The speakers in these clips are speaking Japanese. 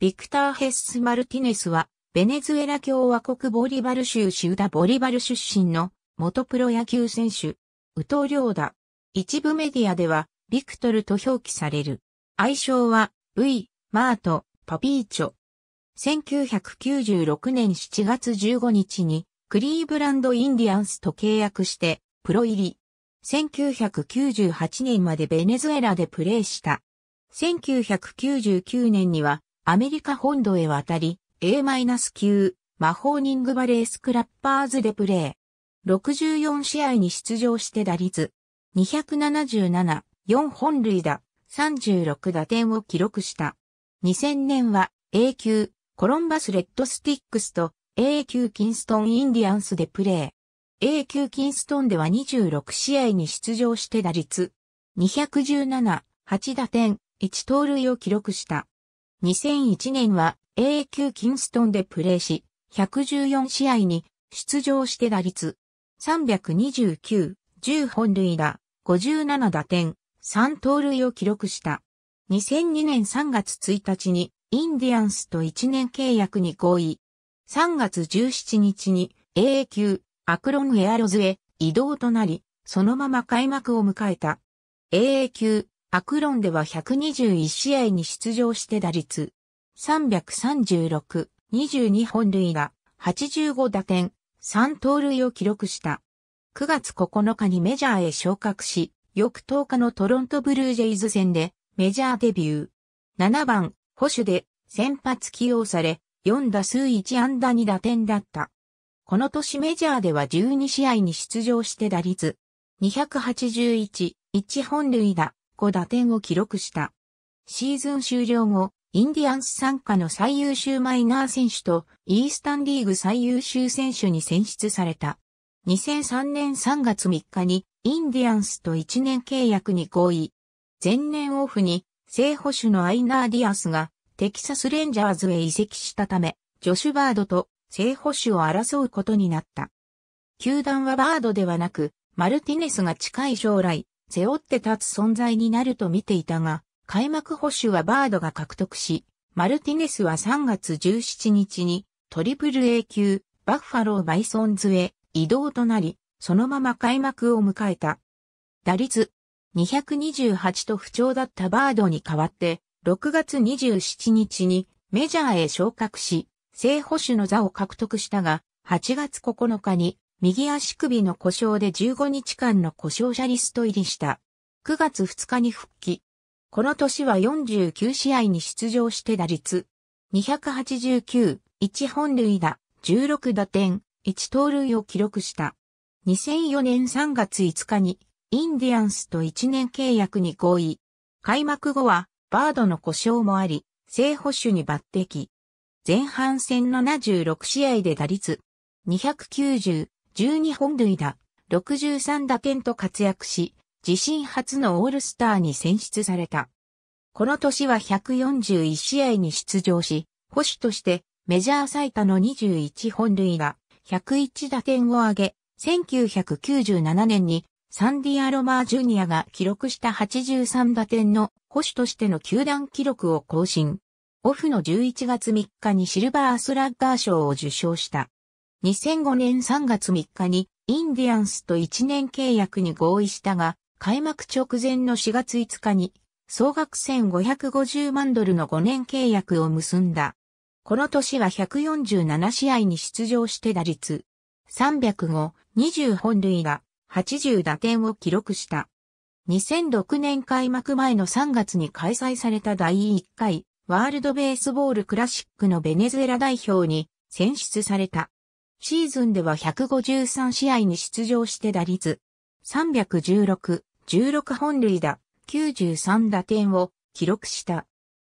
ビクター・ヘッス・マルティネスは、ベネズエラ共和国ボリバル州シウダ・ボリバル出身の元プロ野球選手、ウトリョーダ。一部メディアでは、ビクトルと表記される。愛称は、V、マート、パピーチョ。1996年7月15日に、クリーブランド・インディアンスと契約して、プロ入り。1998年までベネズエラでプレーした。1999年には、アメリカ本土へ渡り、A-9、マホーニングバレースクラッパーズでプレー。64試合に出場して打率、277、4本塁打、36打点を記録した。2000年は A 級、コロンバスレッドスティックスと A 級キンストンインディアンスでプレー。A 級キンストンでは26試合に出場して打率、217、8打点、1盗塁を記録した。2001年は A 級キンストンでプレーし、114試合に出場して打率329、10本塁打、57打点、3盗塁を記録した。2002年3月1日にインディアンスと1年契約に合意。3月17日に AA 級アクロンエアロズへ移動となり、そのまま開幕を迎えた。AA 級アクロンでは121試合に出場して打率336、22本塁打、85打点、3盗塁を記録した。9月9日にメジャーへ昇格し、翌10日のトロントブルージェイズ戦でメジャーデビュー。7番、保守で先発起用され、4打数1安打2打点だった。この年メジャーでは12試合に出場して打率281、1本塁打、5打点を記録した。シーズン終了後、インディアンス参加の最優秀マイナー選手とイースタンリーグ最優秀選手に選出された。2003年3月3日にインディアンスと1年契約に合意。前年オフに正捕手のアイナー・ディアスがテキサス・レンジャーズへ移籍したため、ジョシュ・バードと正捕手を争うことになった。球団はバードではなく、マルティネスが近い将来、背負って立つ存在になると見ていたが、開幕保守はバードが獲得し、マルティネスは3月17日にトリプル A 級バッファローバイソンズへ移動となり、そのまま開幕を迎えた。打率228と不調だったバードに代わって、6月27日にメジャーへ昇格し、正捕手の座を獲得したが、8月9日に右足首の故障で15日間の故障者リスト入りした。9月2日に復帰。この年は49試合に出場して打率289、1本塁打、16打点、1盗塁を記録した。2004年3月5日にインディアンスと1年契約に合意。開幕後はバードの故障もあり、正捕手に抜擢。前半戦76試合で打率290、12本塁打、63打点と活躍し、自身初のオールスターに選出された。この年は141試合に出場し、保守としてメジャー最多の21本塁打、101打点を挙げ、1997年にサンディア・ロマー・ジュニアが記録した83打点の保守としての球団記録を更新。オフの11月3日にシルバースラッガー賞を受賞した。2005年3月3日にインディアンスと1年契約に合意したが、開幕直前の4月5日に総額1550万ドルの5年契約を結んだ。この年は147試合に出場して打率305、20本塁が80打点を記録した。2006年開幕前の3月に開催された第1回ワールドベースボールクラシックのベネズエラ代表に選出された。シーズンでは153試合に出場して打率316、16本塁打、93打点を記録した。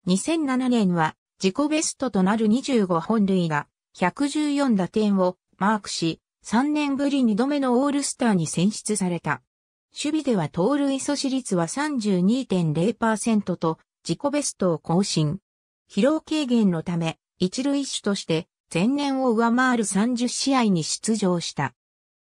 2007年は自己ベストとなる25本塁打、114打点をマークし、3年ぶり2度目のオールスターに選出された。守備では盗塁阻止率は32.0%と自己ベストを更新。疲労軽減のため、一塁手として前年を上回る30試合に出場した。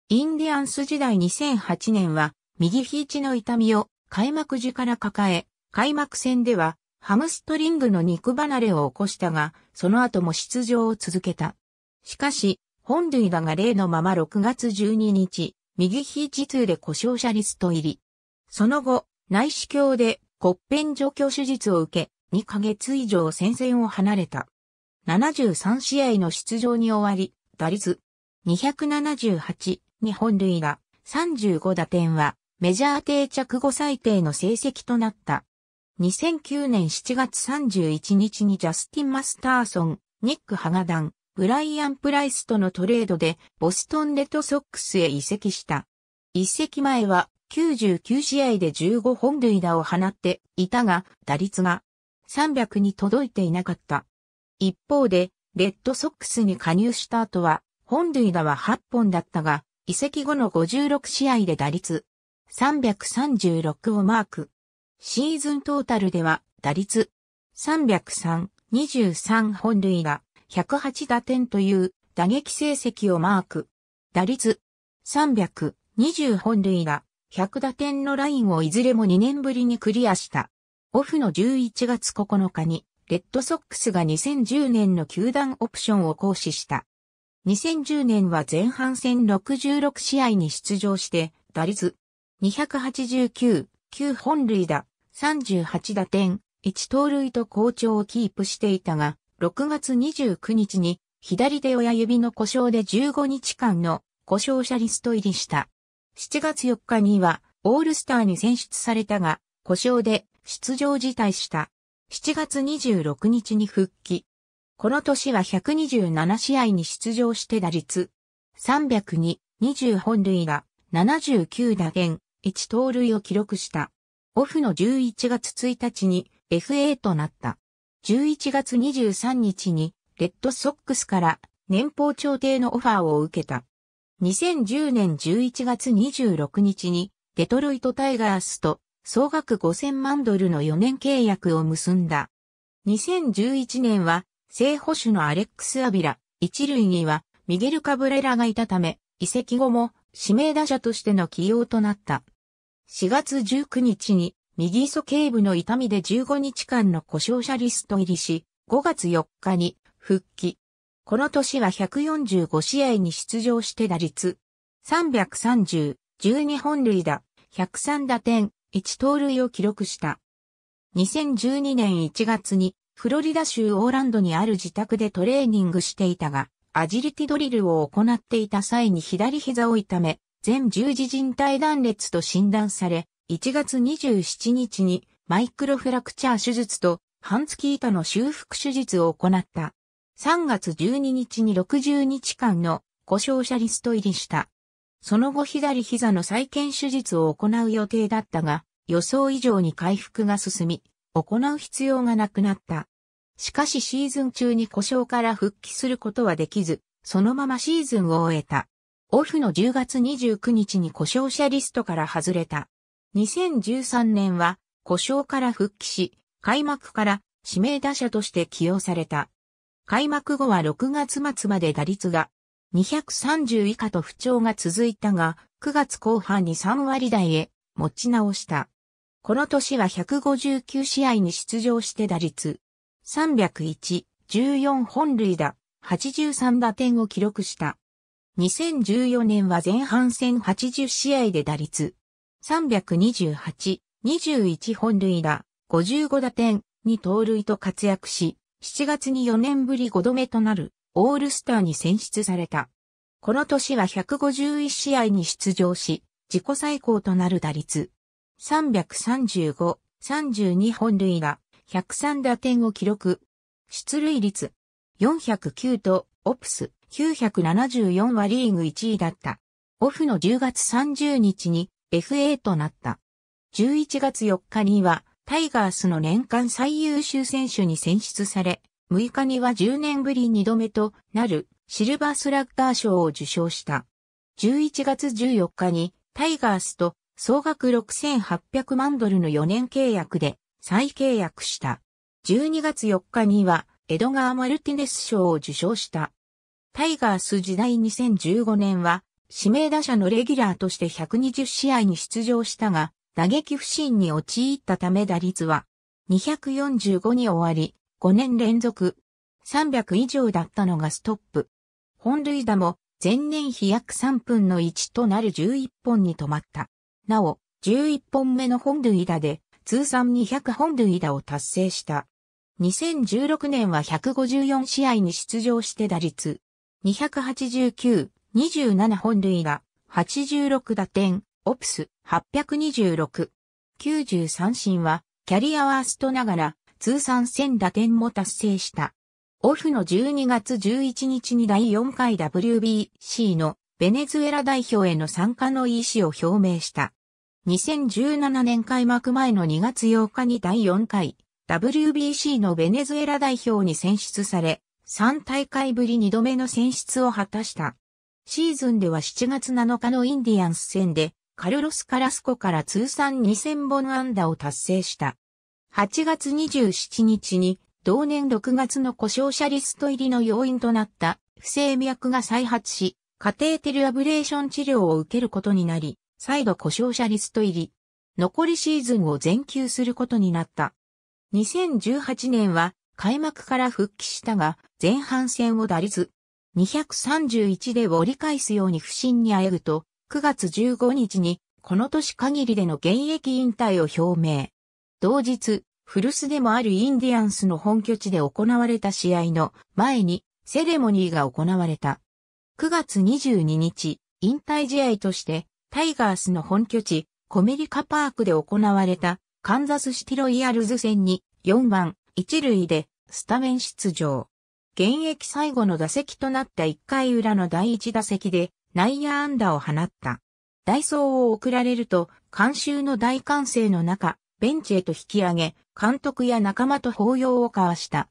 インディアンス時代2008年は、右肘の痛みを開幕時から抱え、開幕戦では、ハムストリングの肉離れを起こしたが、その後も出場を続けた。しかし、本塁打が例のまま6月12日、右肘痛で故障者リスト入り。その後、内視鏡で骨片除去手術を受け、2ヶ月以上戦線を離れた。73試合の出場に終わり、打率278日本塁打35打点はメジャー定着後最低の成績となった。2009年7月31日にジャスティン・マスターソン、ニック・ハガダン、ブライアン・プライスとのトレードでボストン・レッドソックスへ移籍した。移籍前は99試合で15本塁打を放っていたが打率が300に届いていなかった。一方で、レッドソックスに加入した後は、本塁打は8本だったが、移籍後の56試合で打率336をマーク。シーズントータルでは打率303、23本塁打、108打点という打撃成績をマーク。打率300、20本塁打、100打点のラインをいずれも2年ぶりにクリアした。オフの11月9日にレッドソックスが2010年の球団オプションを行使した。2010年は前半戦66試合に出場して、打率289、9本塁打、38打点、1盗塁と好調をキープしていたが、6月29日に左手親指の故障で15日間の故障者リスト入りした。7月4日にはオールスターに選出されたが、故障で出場辞退した。7月26日に復帰。この年は127試合に出場して打率302、20本塁打、79打点、1盗塁を記録した。オフの11月1日に FA となった。11月23日にレッドソックスから年俸調停のオファーを受けた。2010年11月26日にデトロイトタイガースと総額5000万ドルの4年契約を結んだ。2011年は、正捕手のアレックス・アビラ、一塁には、ミゲル・カブレラがいたため、移籍後も指名打者としての起用となった。4月19日に右鼠警部の痛みで15日間の故障者リスト入りし、5月4日に復帰。この年は145試合に出場して打率330、12本塁打、103打点、1盗塁を記録した。2012年1月にフロリダ州オーランドにある自宅でトレーニングしていたが、アジリティドリルを行っていた際に左膝を痛め、全十字靭帯断裂と診断され、1月27日にマイクロフラクチャー手術と半月板の修復手術を行った。3月12日に60日間の故障者リスト入りした。その後左膝の再建手術を行う予定だったが、予想以上に回復が進み、行う必要がなくなった。しかしシーズン中に故障から復帰することはできず、そのままシーズンを終えた。オフの10月29日に故障者リストから外れた。2013年は故障から復帰し、開幕から指名打者として起用された。開幕後は6月末まで打率が230以下と不調が続いたが、9月後半に3割台へ持ち直した。この年は159試合に出場して打率301、14本塁打、83打点を記録した。2014年は前半戦80試合で打率328、21本塁打、55打点、に盗塁と活躍し、7月に4年ぶり5度目となるオールスターに選出された。この年は151試合に出場し、自己最高となる打率。335、32本塁打、103打点を記録。出塁率。409と、オプス、974はリーグ1位だった。オフの10月30日に FA となった。11月4日には、タイガースの年間最優秀選手に選出され、6日には10年ぶり2度目となるシルバースラッガー賞を受賞した。11月14日にタイガースと総額6800万ドルの4年契約で再契約した。12月4日にはエドガー・マルティネス賞を受賞した。タイガース時代2015年は指名打者のレギュラーとして120試合に出場したが、打撃不振に陥ったため打率は245に終わり、5年連続300以上だったのがストップ。本塁打も前年比約3分の1となる11本に止まった。なお、11本目の本塁打で通算200本塁打を達成した。2016年は154試合に出場して打率289、27本塁打、86打点、オプス826、93進はキャリアワーストながら通算1000打点も達成した。オフの12月11日に第4回 WBC のベネズエラ代表への参加の意思を表明した。2017年開幕前の2月8日に第4回 WBC のベネズエラ代表に選出され、3大会ぶり2度目の選出を果たした。シーズンでは7月7日のインディアンス戦で、カルロス・カラスコから通算2000本安打を達成した。8月27日に同年6月の故障者リスト入りの要因となった不整脈が再発し、カテーテルアブレーション治療を受けることになり、再度故障者リスト入り。残りシーズンを全休することになった。2018年は開幕から復帰したが、前半戦を打率231で折り返すように不審にあえぐと、9月15日にこの年限りでの現役引退を表明。同日、古巣でもあるインディアンスの本拠地で行われた試合の前にセレモニーが行われた。9月22日、引退試合としてタイガースの本拠地コメリカパークで行われたカンザスシティロイヤルズ戦に4番1塁でスタメン出場。現役最後の打席となった1回裏の第1打席で内野安打を放った。ダイソーを送られると、監修の大歓声の中、ベンチへと引き上げ、監督や仲間と抱擁を交わした。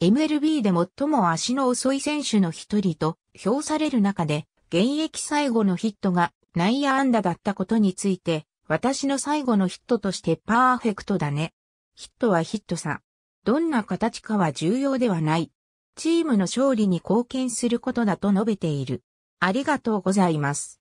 MLB で最も足の遅い選手の一人と評される中で、現役最後のヒットが内野安打だったことについて、私の最後のヒットとしてパーフェクトだね。ヒットはヒットさ。どんな形かは重要ではない。チームの勝利に貢献することだと述べている。ありがとうございます。